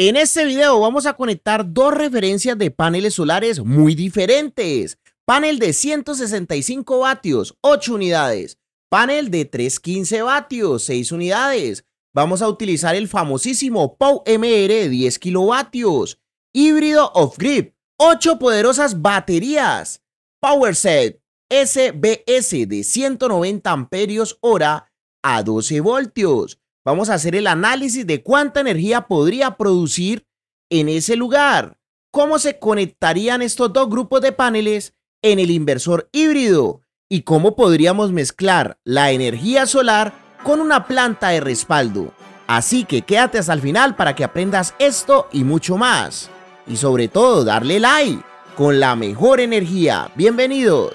En este video vamos a conectar dos referencias de paneles solares muy diferentes. Panel de 165 vatios, 8 unidades. Panel de 315 vatios, 6 unidades. Vamos a utilizar el famosísimo POW MR 10 kilovatios. Híbrido off grip 8 poderosas baterías. PowerSet SBS de 190 amperios hora a 12 voltios Vamos a hacer el análisis de cuánta energía podría producir en ese lugar. ¿Cómo se conectarían estos dos grupos de paneles en el inversor híbrido? ¿Y cómo podríamos mezclar la energía solar con una planta de respaldo? Así que quédate hasta el final para que aprendas esto y mucho más. Y sobre todo, darle like con la mejor energía. Bienvenidos.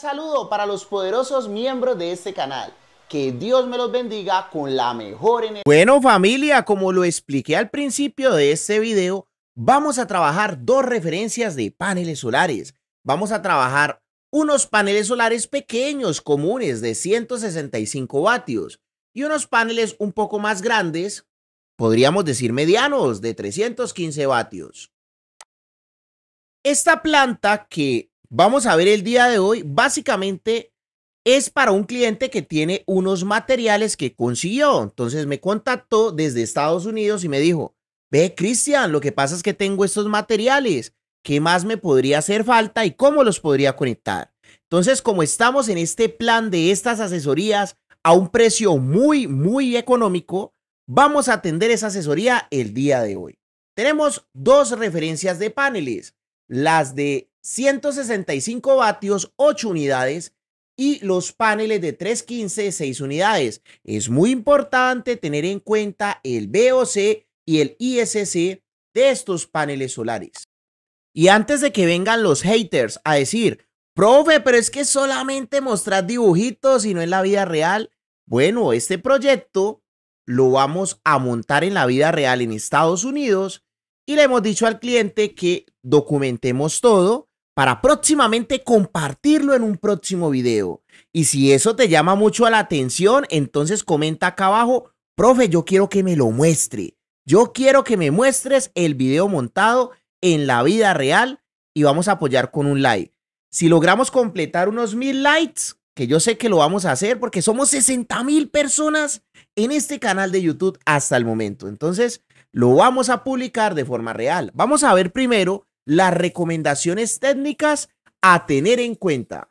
saludo para los poderosos miembros de este canal. Que Dios me los bendiga con la mejor energía. Bueno familia, como lo expliqué al principio de este video, vamos a trabajar dos referencias de paneles solares. Vamos a trabajar unos paneles solares pequeños, comunes, de 165 vatios, y unos paneles un poco más grandes, podríamos decir medianos, de 315 vatios. Esta planta que vamos a ver el día de hoy, básicamente es para un cliente que tiene unos materiales que consiguió. Entonces me contactó desde Estados Unidos y me dijo, ve Cristian, lo que pasa es que tengo estos materiales, ¿qué más me podría hacer falta y cómo los podría conectar? Entonces, como estamos en este plan de estas asesorías a un precio muy, muy económico, vamos a atender esa asesoría el día de hoy. Tenemos dos referencias de paneles, las de 165 vatios, 8 unidades y los paneles de 315, 6 unidades. Es muy importante tener en cuenta el boc y el ISC de estos paneles solares. Y antes de que vengan los haters a decir, profe, pero es que solamente mostrar dibujitos y no en la vida real. Bueno, este proyecto lo vamos a montar en la vida real en Estados Unidos y le hemos dicho al cliente que documentemos todo para próximamente compartirlo en un próximo video. Y si eso te llama mucho la atención, entonces comenta acá abajo, profe, yo quiero que me lo muestre. Yo quiero que me muestres el video montado en la vida real y vamos a apoyar con un like. Si logramos completar unos mil likes, que yo sé que lo vamos a hacer porque somos 60 mil personas en este canal de YouTube hasta el momento. Entonces, lo vamos a publicar de forma real. Vamos a ver primero las recomendaciones técnicas a tener en cuenta.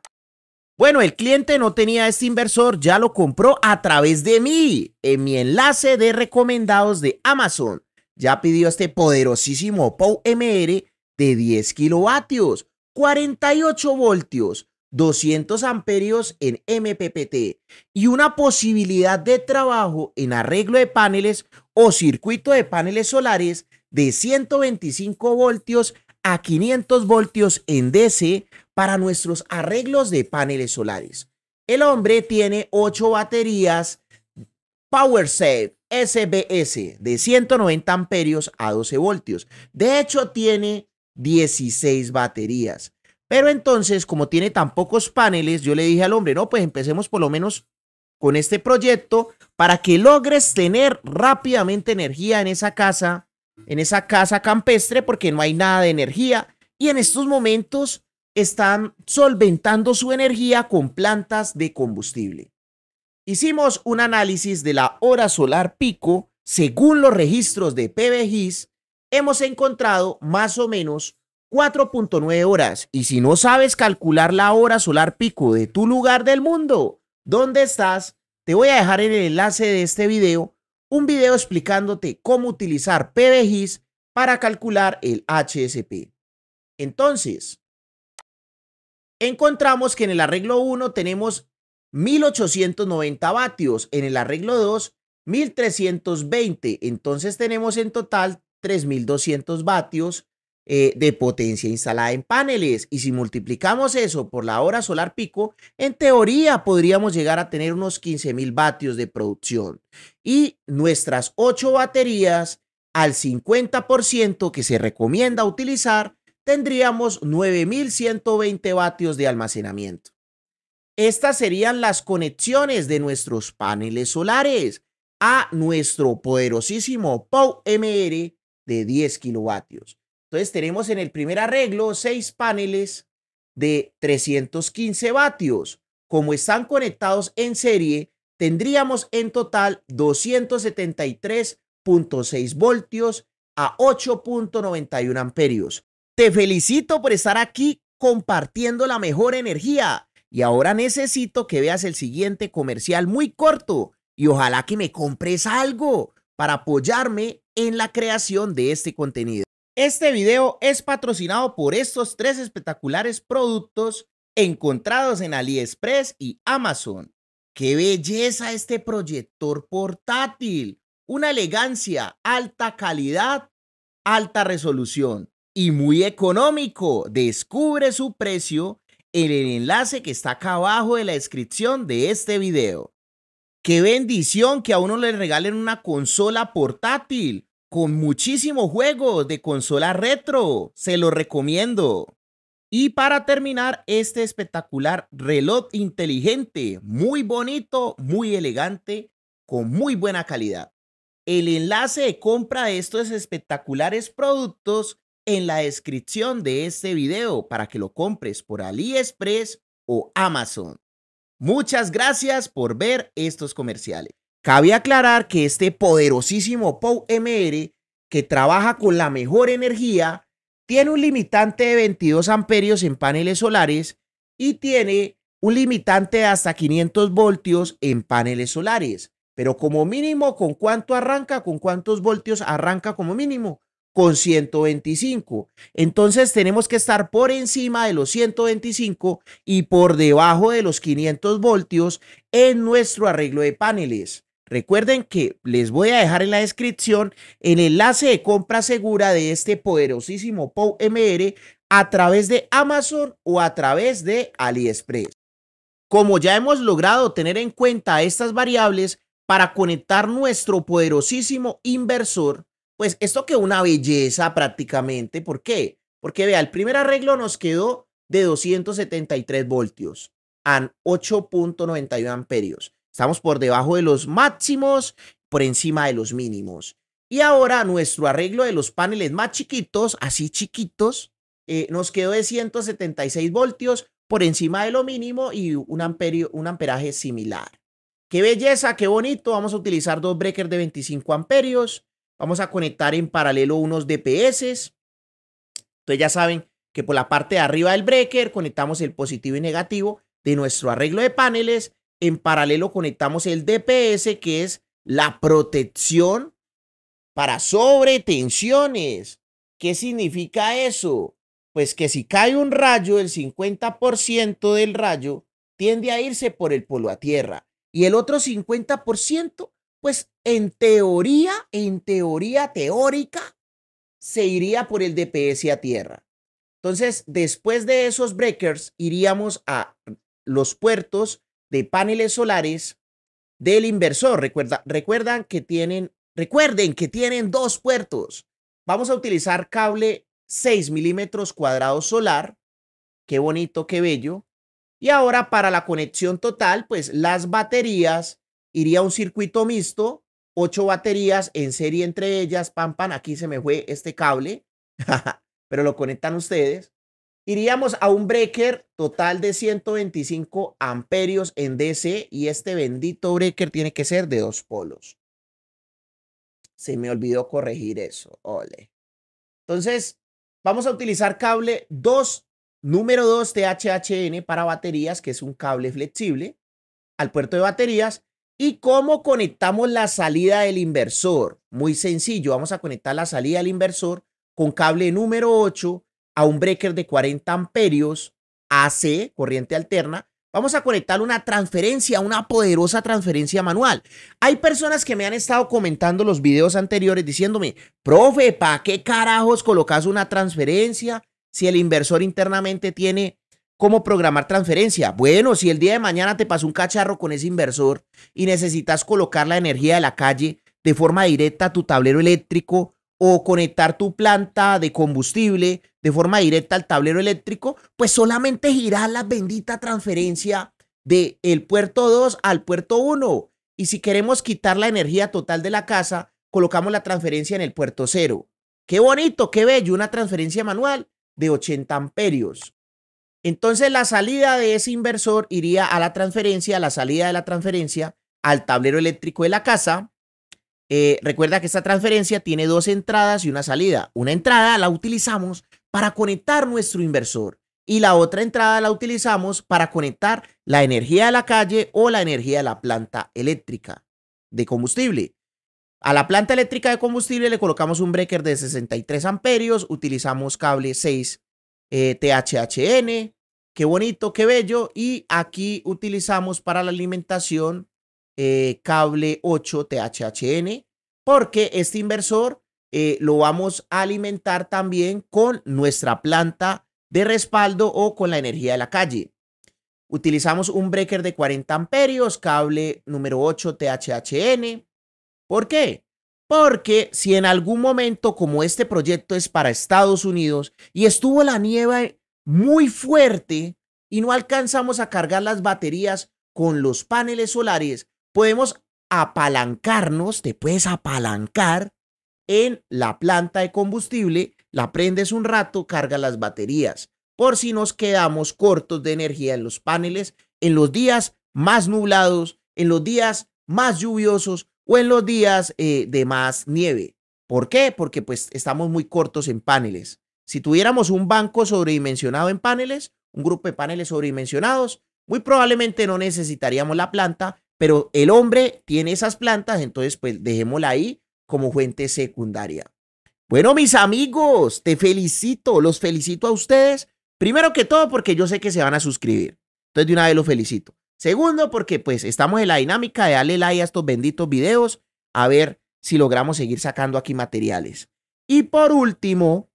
Bueno, el cliente no tenía este inversor, ya lo compró a través de mí, en mi enlace de recomendados de Amazon. Ya pidió este poderosísimo POW MR de 10 kilovatios, 48 voltios, 200 amperios en MPPT y una posibilidad de trabajo en arreglo de paneles o circuito de paneles solares de 125 voltios a 500 voltios en DC para nuestros arreglos de paneles solares. El hombre tiene 8 baterías PowerSafe SBS de 190 amperios a 12 voltios. De hecho, tiene 16 baterías. Pero entonces, como tiene tan pocos paneles, yo le dije al hombre, no, pues empecemos por lo menos con este proyecto para que logres tener rápidamente energía en esa casa en esa casa campestre porque no hay nada de energía y en estos momentos están solventando su energía con plantas de combustible. Hicimos un análisis de la hora solar pico. Según los registros de PBGIS, hemos encontrado más o menos 4.9 horas. Y si no sabes calcular la hora solar pico de tu lugar del mundo, ¿dónde estás? Te voy a dejar en el enlace de este video un video explicándote cómo utilizar PBGIS para calcular el HSP. Entonces, encontramos que en el arreglo 1 tenemos 1890 vatios, en el arreglo 2 1320, entonces tenemos en total 3200 vatios eh, de potencia instalada en paneles. Y si multiplicamos eso por la hora solar pico, en teoría podríamos llegar a tener unos 15.000 vatios de producción. Y nuestras 8 baterías al 50% que se recomienda utilizar, tendríamos 9.120 vatios de almacenamiento. Estas serían las conexiones de nuestros paneles solares a nuestro poderosísimo pow de 10 kilovatios. Entonces tenemos en el primer arreglo seis paneles de 315 vatios. Como están conectados en serie, tendríamos en total 273.6 voltios a 8.91 amperios. Te felicito por estar aquí compartiendo la mejor energía. Y ahora necesito que veas el siguiente comercial muy corto y ojalá que me compres algo para apoyarme en la creación de este contenido. Este video es patrocinado por estos tres espectaculares productos encontrados en AliExpress y Amazon. ¡Qué belleza este proyector portátil! Una elegancia, alta calidad, alta resolución y muy económico. Descubre su precio en el enlace que está acá abajo de la descripción de este video. ¡Qué bendición que a uno le regalen una consola portátil! con muchísimo juego de consola retro. Se lo recomiendo. Y para terminar, este espectacular reloj inteligente, muy bonito, muy elegante, con muy buena calidad. El enlace de compra de estos espectaculares productos en la descripción de este video para que lo compres por AliExpress o Amazon. Muchas gracias por ver estos comerciales. Cabe aclarar que este poderosísimo POW MR, que trabaja con la mejor energía, tiene un limitante de 22 amperios en paneles solares y tiene un limitante de hasta 500 voltios en paneles solares. Pero como mínimo, ¿con cuánto arranca? ¿Con cuántos voltios arranca como mínimo? Con 125. Entonces tenemos que estar por encima de los 125 y por debajo de los 500 voltios en nuestro arreglo de paneles. Recuerden que les voy a dejar en la descripción el enlace de compra segura de este poderosísimo POW a través de Amazon o a través de AliExpress. Como ya hemos logrado tener en cuenta estas variables para conectar nuestro poderosísimo inversor, pues esto quedó una belleza prácticamente. ¿Por qué? Porque vea, el primer arreglo nos quedó de 273 voltios a 8.91 amperios. Estamos por debajo de los máximos, por encima de los mínimos. Y ahora nuestro arreglo de los paneles más chiquitos, así chiquitos, eh, nos quedó de 176 voltios por encima de lo mínimo y un, amperio, un amperaje similar. Qué belleza, qué bonito. Vamos a utilizar dos breakers de 25 amperios. Vamos a conectar en paralelo unos DPS. Entonces ya saben que por la parte de arriba del breaker conectamos el positivo y negativo de nuestro arreglo de paneles en paralelo conectamos el DPS, que es la protección para sobretensiones. ¿Qué significa eso? Pues que si cae un rayo, el 50% del rayo tiende a irse por el polo a tierra y el otro 50%, pues en teoría, en teoría teórica, se iría por el DPS a tierra. Entonces, después de esos breakers, iríamos a los puertos de paneles solares del inversor. Recuerda, recuerdan que tienen, recuerden que tienen dos puertos. Vamos a utilizar cable 6 milímetros cuadrados solar. Qué bonito, qué bello. Y ahora para la conexión total, pues las baterías iría a un circuito mixto, ocho baterías en serie entre ellas, pam, pam, aquí se me fue este cable, pero lo conectan ustedes. Iríamos a un breaker total de 125 amperios en DC y este bendito breaker tiene que ser de dos polos. Se me olvidó corregir eso. Ole. Entonces, vamos a utilizar cable 2, número 2 THHN para baterías, que es un cable flexible, al puerto de baterías. ¿Y cómo conectamos la salida del inversor? Muy sencillo, vamos a conectar la salida del inversor con cable número 8 a un breaker de 40 amperios AC, corriente alterna, Vamos a conectar una transferencia, una poderosa transferencia manual. Hay personas que me han estado comentando los videos anteriores diciéndome, profe, ¿para qué carajos colocas una transferencia si el inversor internamente tiene cómo programar transferencia? Bueno, si el día de mañana te pasó un cacharro con ese inversor y necesitas colocar la energía de la calle de forma directa a tu tablero eléctrico o conectar tu planta de combustible de forma directa al tablero eléctrico, pues solamente girar la bendita transferencia del el puerto 2 al puerto 1. Y si queremos quitar la energía total de la casa, colocamos la transferencia en el puerto 0. Qué bonito, qué bello, una transferencia manual de 80 amperios. Entonces la salida de ese inversor iría a la transferencia, a la salida de la transferencia al tablero eléctrico de la casa. Eh, recuerda que esta transferencia tiene dos entradas y una salida. Una entrada la utilizamos para conectar nuestro inversor y la otra entrada la utilizamos para conectar la energía de la calle o la energía de la planta eléctrica de combustible. A la planta eléctrica de combustible le colocamos un breaker de 63 amperios, utilizamos cable 6 eh, THHN, qué bonito, qué bello, y aquí utilizamos para la alimentación eh, cable 8 THHN, porque este inversor eh, lo vamos a alimentar también con nuestra planta de respaldo o con la energía de la calle. Utilizamos un breaker de 40 amperios, cable número 8 THHN. ¿Por qué? Porque si en algún momento, como este proyecto es para Estados Unidos y estuvo la nieve muy fuerte y no alcanzamos a cargar las baterías con los paneles solares, podemos apalancarnos, te puedes apalancar en la planta de combustible, la prendes un rato, carga las baterías, por si nos quedamos cortos de energía en los paneles en los días más nublados, en los días más lluviosos o en los días eh, de más nieve. ¿Por qué? Porque pues estamos muy cortos en paneles. Si tuviéramos un banco sobredimensionado en paneles, un grupo de paneles sobredimensionados, muy probablemente no necesitaríamos la planta, pero el hombre tiene esas plantas, entonces pues dejémosla ahí como fuente secundaria. Bueno, mis amigos, te felicito, los felicito a ustedes. Primero que todo, porque yo sé que se van a suscribir. Entonces, de una vez los felicito. Segundo, porque pues estamos en la dinámica de darle like a estos benditos videos, a ver si logramos seguir sacando aquí materiales. Y por último,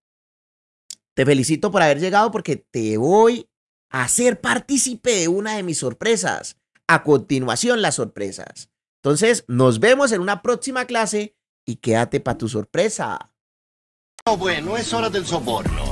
te felicito por haber llegado porque te voy a hacer partícipe de una de mis sorpresas. A continuación, las sorpresas. Entonces, nos vemos en una próxima clase y quédate para tu sorpresa. Oh, bueno, es hora del soborno.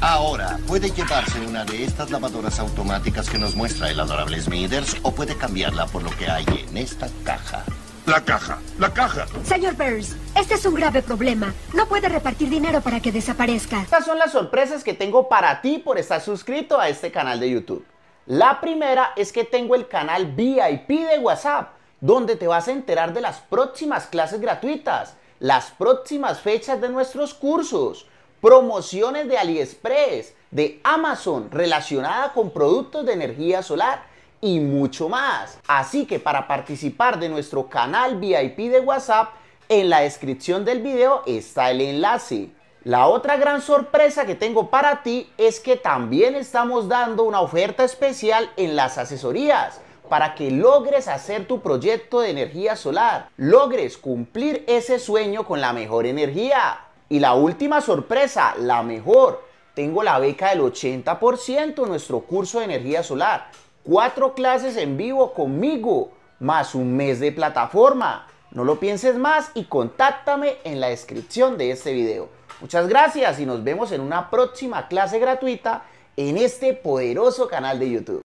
Ahora, puede llevarse una de estas lavadoras automáticas que nos muestra el adorable Smithers o puede cambiarla por lo que hay en esta caja. La caja, la caja. Señor Burns, este es un grave problema. No puede repartir dinero para que desaparezca. Estas son las sorpresas que tengo para ti por estar suscrito a este canal de YouTube. La primera es que tengo el canal VIP de WhatsApp donde te vas a enterar de las próximas clases gratuitas, las próximas fechas de nuestros cursos, promociones de AliExpress, de Amazon relacionada con productos de energía solar y mucho más. Así que para participar de nuestro canal VIP de WhatsApp, en la descripción del video está el enlace. La otra gran sorpresa que tengo para ti es que también estamos dando una oferta especial en las asesorías para que logres hacer tu proyecto de energía solar, logres cumplir ese sueño con la mejor energía. Y la última sorpresa, la mejor. Tengo la beca del 80% en nuestro curso de energía solar. Cuatro clases en vivo conmigo, más un mes de plataforma. No lo pienses más y contáctame en la descripción de este video. Muchas gracias y nos vemos en una próxima clase gratuita en este poderoso canal de YouTube.